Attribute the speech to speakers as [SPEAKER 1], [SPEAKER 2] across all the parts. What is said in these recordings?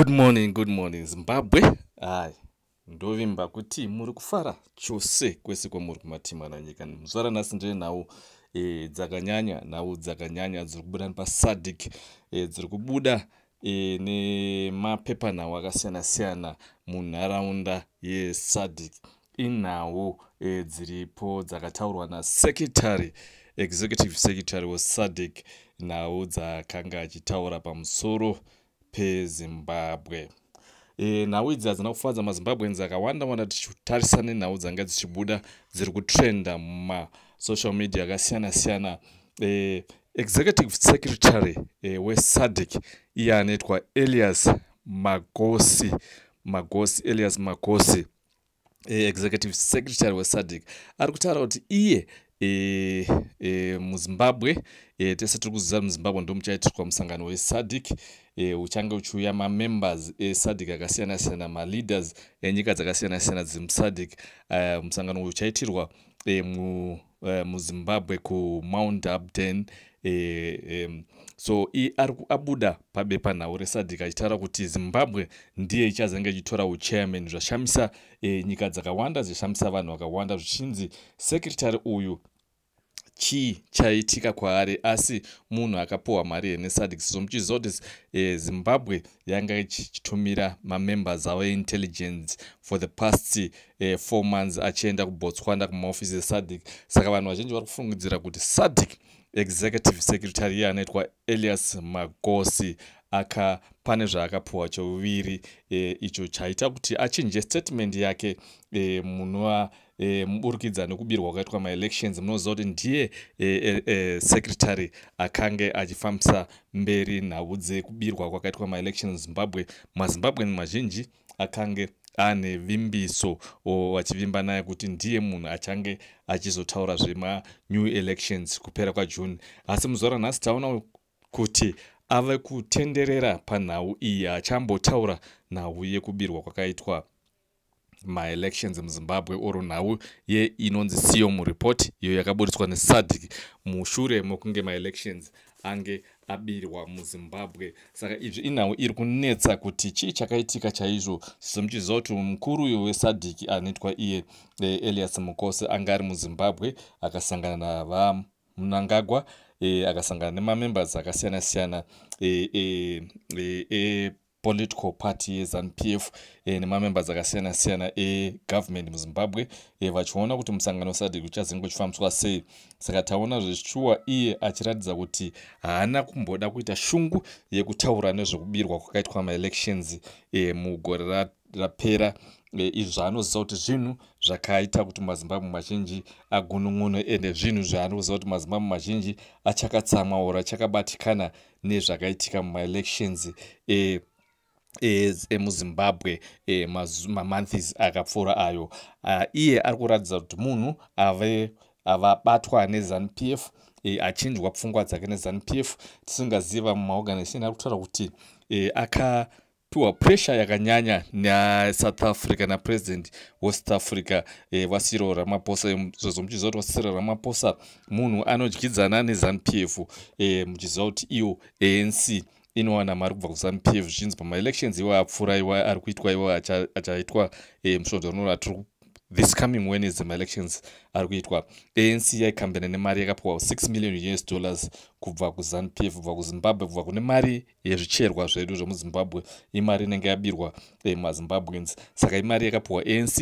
[SPEAKER 1] good morning good morning zimbabwe hai ndovimba kuti muri kufara chose kwese kwamuri kumatimana nyika muzvara nhasi ndine nhau e, dzakanyanya nhau dzakanyanya dziri kubuda nepasadic e, dziri kubuda e, nemapepanhau akasiyana-siyana munharaunda yesadic inhau e, dziripo dzakataurwa nasecretary executive secretary wesadic nhau dzakanga achitaura pamusoro pezimbabwe e, nhau idzi hadzina kufadza mazimbabweni dzakawanda wanda tichitarisa nenhau dzanga dzichibuda dziri kutrenda mumasocial media akasiyana-siyana e, executive secretary e, wesadic iye anoitwa elias magosi magosi elias magosi e, executive secretary wesadic ari kutaura kuti iye E, e, muzimbabwe e, tese tiri kuziva muzimbabwe ndomuchaitirwa musangano wesadic huchange eh, e, uchiuya mamembers esadhic eh, akasiyana siyana maleaders enyika eh, dzakasiyana siyana dzemusadhic musangano uyu uchaitirwa e, mu, e, muzimbabwe kumount abden e, e, so iye ari abuda pabepanhau resadhic achitaura kuti zimbabwe ndiye ichazange ichitora uchairman zvashamisa e, nyika dzakawanda zvishamisa vanhu vakawanda zvichinzi sekretary uyu chii chaitika kwaari asi munhu akapohwa mari yenesadic sizvo muchizoti e, zimbabwe yanga ichitumira mamembers avo eintelligence for the past e, four months achienda kubotswanda kumahofisi esadic saka vanhu vazhinji vari kufungidzira kuti sadic executive secretary yeanoitwa elias magosi aka pane zvaakapuhwa chouviri e, icho chaita kuti achinje statement yake e, munova e, muburikidza nekubirwa kwakaitwa maelections munoziva kuti ndiye e, e, e, secretary akange achifambisa mberi nhau dzekubirwa kwakaitwa maelections zimbabwe mazimbabweni mazhinji akange ane vimbiso vachivimba naye kuti ndiye munhu achange achizotaura zvemanew elections kupera kwajuni asi muzuva ranhasi taona kuti ave kutenderera panhau iyi achambotaura nhau yekubirwa kwakaitwa maelections muzimbabwe oro nhau ye inonzi ceo mureport iyo yakaburitswa nesadic mushure mokunge maelections ange abirwa muzimbabwe saka izvi inhau iri kunetsa kuti chii chakaitika chaizvo zvizo muchiziva kuti mukuru uyo wesadic anoitwa iye e, elias mukose anga ari muzimbabwe akasangana navamunangagwa e, eh, akasangana nemamembers akasiyana siyana e, eh, e, e, e, political party yezanup f e, nemamembers akasiyana-siyana egovernment muzimbabwe e, vachiona kuti musangano wesadic uchazenge uchifambiswa sei saka taona zvichuwa iye achiratidza kuti haana kumboda kuita shungu yekutaura nezvekubirwa kwakaitwa maelections e, mugore rapera e, izvi zvaanoziva kuti zvinhu zvakaita kuti mazimbabwe mazhinji agunun'uno ende zvinhu zvaanoziva kuti mazimbabwe mazhinji achakatsamwa ora achakabatikana nezvakaitika mumaelections e, emuzimbabwe eh, eh, mamonthis akapfuura ayo ah, iye ari kuratidza kuti munhu ave avabatwa nezanup f eh, achinjwa pfungwa dzake nezanup f tisingazivi vame maorganization ari kutaura kuti akapiwa pressure yakanyanya nasouth africa napresident west africa vasiro ramaposa zvozvo muchiziva kuti vasiro ramaposa munhu anodyidzana nezanup f muchiziva kuti iwo anc inowana mari kubva kuzanup f zvichinzi pamaelections iwo apfuura iwa ari kuitwa iwo achaitwa e, musvodzo rinora tiri this coming wednesday maelections ari kuitwa anc yaikambana nemari yakapiwa 6 million us dollars kubva kuzanup f kubva kuzimbabwe kubva kune mari yezvicherwa zvedu zvemuzimbabwe imari inenge yabirwa e, mazimbabwens saka imari yakapiwa anc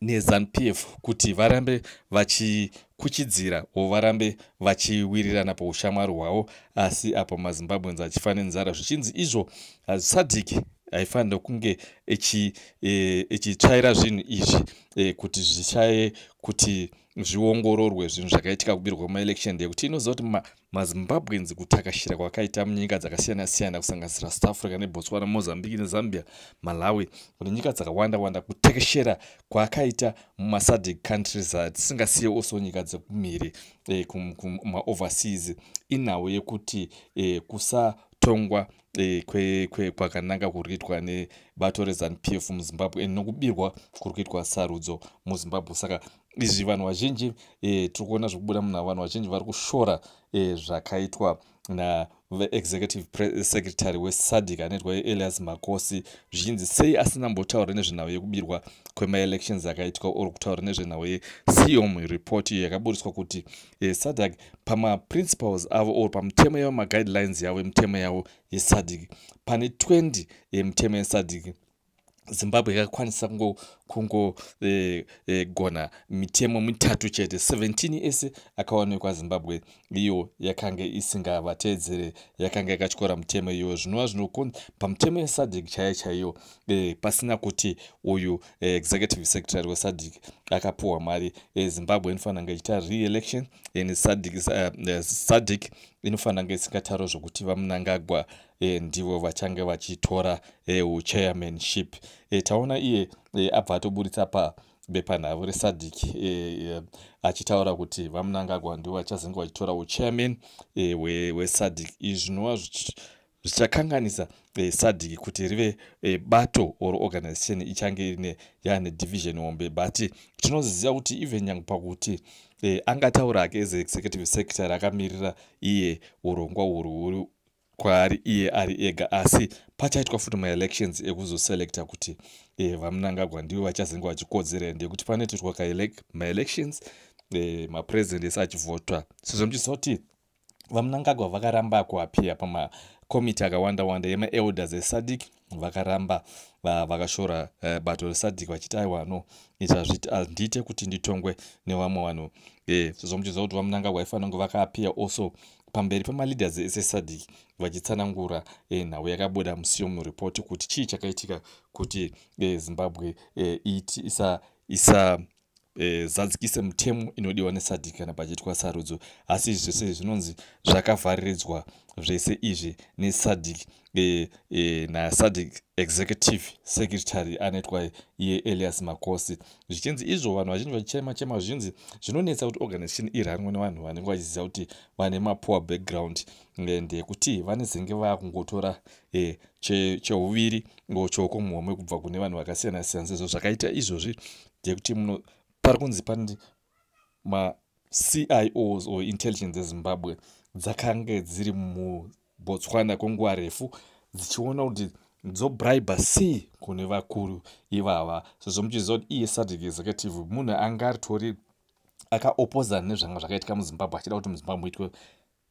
[SPEAKER 1] nezanup f kuti varambe vachi kuchidzira wovarambe vachiwirirana poushamwari hwavo asi apo mazimbabwens achifane nzara zvichinzi izvo hazvisadhiki ah, haifanira kunge echitsvaira eh, e, zvinhu izvi e, kuti zvishaye kuti zviongororwe zvinhu zvakaitika kubirwa kumaelection day kuti inoziva kuti mazimbabwens kutakashira kwakaita munyika dzakasiyana-siyana kusanganisira south africa nebotswana mozambique nezambia malawi kune nyika dzakawanda wanda kutekeshera kwakaita mumasadic countries atisingasiye oso nyika dzekumhiri eh, kumaoverseas inhau yekuti eh, kusa kutongwa eh, kwakananga kuri kuitwa nebato rezanupf muzimbabwe and eh, nokubirwa kuri kuitwa sarudzo muzimbabwe saka izvi vanhu vazhinji eh, tiri kuona zvokubuda munhu vanhu vazhinji vari kushora zvakaitwa na veexecutive secretary wesadic anoitwa ielias makosi zvinzi sei asinambotaura nezvenhau yekubirwa kwemaelections akaitwa or kutaura nezvenhau yesiom report iyo yakaburiswa kuti e, eh, sadic pamaprinciples avo or pamitemo yavo maguidelines yavo yemitemo yavo yesadic pane 20 yemitemo yesadic zimbabwe yakakwanisa kungogona eh, eh, e, e, mitemo mitatu chete 17 ese akawanikwa zimbabwe iyo yakanga isingavateedzere yakanga yakatyora mitemo iyoyo zvinova zvino pamitemo yesadic chaiyo chaiyo eh, e, pasina kuti uyu e, executive secretary wesadic akapuhwa mari zimbabwe inofanira nge ichiita reelection and sadic, uh, eh, sadic inofanira nge isingataro zvokuti vamunangagwa eh, ndivo vachange vachitora eh, uchairmanship taona iye abva atoburitsa pa bepanhavo resadic e, e, achitaura kuti vamunangagwa ndivo vachazenge vachitora uchairman e, wesadic we izvi zvinova zvichakanganisa e, eh, sadhiki kuti rive e, bato or organization ichange ine yane division hombe but tinoziziva kuti even nyange pakuti e, eh, angataura ake as executive secretary akamirira iye urongwa huru huri kwaari iye ari ega asi pachaitwa futi maelections ekuzoselekta kuti e, vamunangagwa ndivo vachazenge vachikodzera ndekuti panoitetwa kamaelections e, mapresident ese achivhotwa sezvo muchiziva kuti vamunangagwa vakaramba kuapiya pama komiti akawandawanda yemaelders esadic vakaramba vakashora eh, bato resadic vachiti aiwano handiite kuti nditongwe nevamwe vanhu e, zomuchiziva kuti vamunanga waifanira kunge vakaapiya also pamberi pemaleaders esesadic vachitsanangura e, nhau yakabuda musiyomu ripoti kuti chii chakaitika kuti e, zimbabwe isa Eh, zadzikise mutemo inodiwa nesadhi kana pachiitwa sarudzo asi zvese zvinonzi zvakavhariridzwa zvese izvi nesadhik e, eh, e, eh, nasadhik executive secretary anoitwa iye elias makosi zvichinzi izvo vanhu vazhinji vachichema chema zvichinzi zvinonetsa kuti organization iranwe nevanhu vanenge vachiziva kuti vane mapower background ndeyekuti vanezenge vakungotora e, chehuviri che ochoko muhome kubva kune vanhu vakasiyana siyana sezvo zvakaita izvozvi ndekuti pari kunzi pandi macios or intelligence ezimbabwe dzakange dziri mubotswana kwenguva refu dzichiona kuti dzobribe sei kune vakuru ivava sezvo muchiziva kuti iye sadic executive munhu angatori akaopozana nezvanga zvakaitika muzimbabwe achida kuti muzimbabwe itwe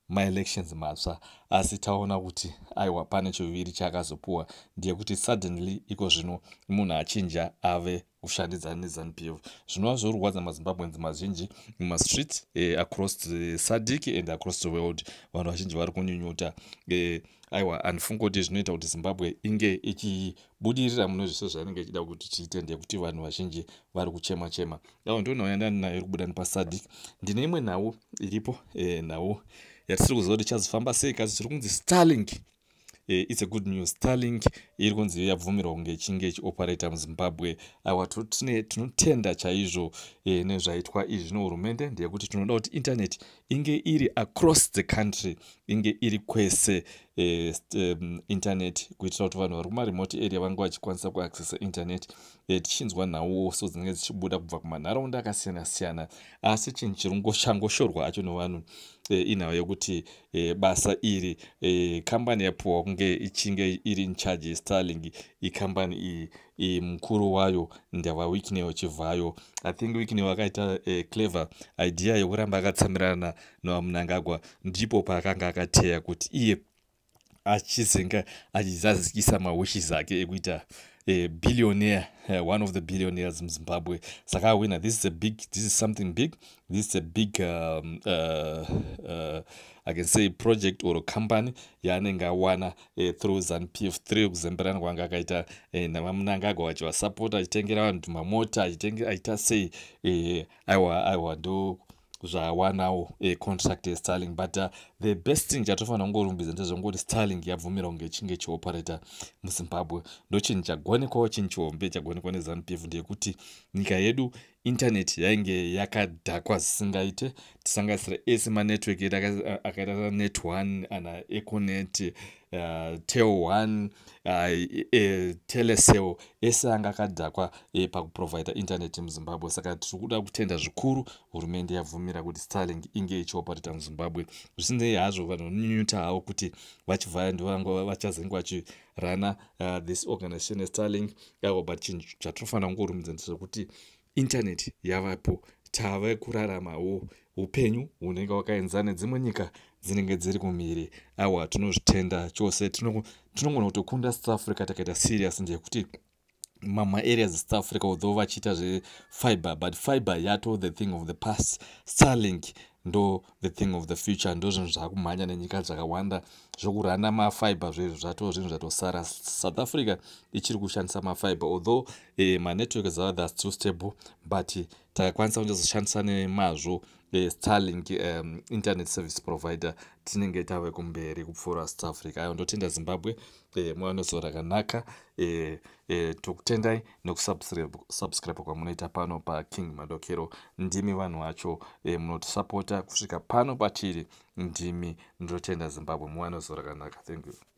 [SPEAKER 1] maelections matsva asi taona kuti aiwa pane chiviri chaakazopuwa ndeyekuti suddenly iko zvino munhu achinja ave kushandidzana nezanup f zvinova zvorwadza mazimbabwenzi mazhinji mumastreet eh, across the sadic and across the world vanhu vazhinji vari kunyunyuta eh, aiwa handifunga kuti zvinoita kuti zimbabwe inge ichibudirira muno zvese zvainenge ichida kuti tiite ndekuti vanhu vazhinji vari kuchema chema avo ndo nhau yandaninayo iri kubuda nepasadic ndine imwe nhau iripo eh, nhau yatisiri kuziva kuti ichazofamba sei kazi chiri kunzi starling e, eh, its a good news starling iri kunzi yabvumirwa kunge ichinge ichioperata muzimbabwe awa tinotenda chaizvo e, nezvaitwa izvi zvino hurumende ndeyekuti tinoda kuti intaneti inge iri across the country inge iri kwese e, eh, um, intaneti kuitira kuti vanhu vari kumaremote area vange vachikwanisa kuaccessa intaneti e, tichinzwa nhauwo so dzinenge dzichibuda kubva kumanharaunda akasiyana siyana asi chinhu chiringoshangoshorwa acho nevanhu Eh, inhau yokuti eh, basa iri eh, kambani yapuwa kunge ichinge iri incharge yestarling ikambani iyi mukuru wayo ndava wikney wachivhayo i think wikney akaita clever idea yokuramba akatsamirana nevamunangagwa ndipo paakanga akateya kuti iye achizenga achizazikisa mawishes ake ekuita billionaire uh, one of the billionaires muzimbabwe saka awina this is a big this is something big this is a big um, uh, uh, i can say project or company yaanenge awana uh, eh, through zanup f three kuzemberana kwanga akaita uh, eh, namamunangagwa vachivasapota achitengera vanhu tumamota achitengera aita sei aiwa eh, aiwa ndo zvawanawo econtract eh, yestarling but uh, the best thing chatofanira kungorumbidza ndezvongoti starling yabvumira kunge chinge chioperator muzimbabwe ndochinhu chagonekwawo chinhu chihombe chagonekwa nezanupief ndeyekuti nyika yedu indaneti yainge yakadhakwa zvisingaite tisanganisira e, e, ese manetwork yedu akaita sanet one ana econet tel one telecel ese anga akadhakwa e, pakuprovida indaneti muzimbabwe saka tiri kuda kutenda zvikuru hurumende yabvumira kuti starling inge ichioparata muzimbabwe zvisinei hazvo vanonyunyuta havo kuti vachivhaya ndovanga vachazenge vachirana this organization yestarling but chinhu chatinofanira kungorumidza ndezvekuti indaneti yavapo tave kuraramawo upenyu hunenge hwakaenzana nedzimwe nyika dzinenge dziri kumiri awa tinozvitenda chose tinogona kutokunda south africa takaita sirius ndeyekuti mama areas south africa although vachiita zvefibe but fibe yato the thing of the past starlink ndo the thing of the future ndo zvinhu zvakumhanya nenyika dzakawanda zvokuranda mafibe zvezvi zvato zvinhu zvatosara south africa ichiri kushandisa mafibe although eh, manetwork zava theare still stable but takakwanisa kunjezoshandisa nemazvo yestarlink um, internet service provider tinenge tave kumberi kupfuura south africa aiwa ndotenda zimbabwe e, eh, mwoya nezuva rakanaka e, e, tokutendai nekusubscribe kwamunoita pano paking madokero ndimi vanhu vacho e, munotisapota kusvika pano patiri ndimi ndotenda zimbabwe mwoya nezuva rakanaka thank you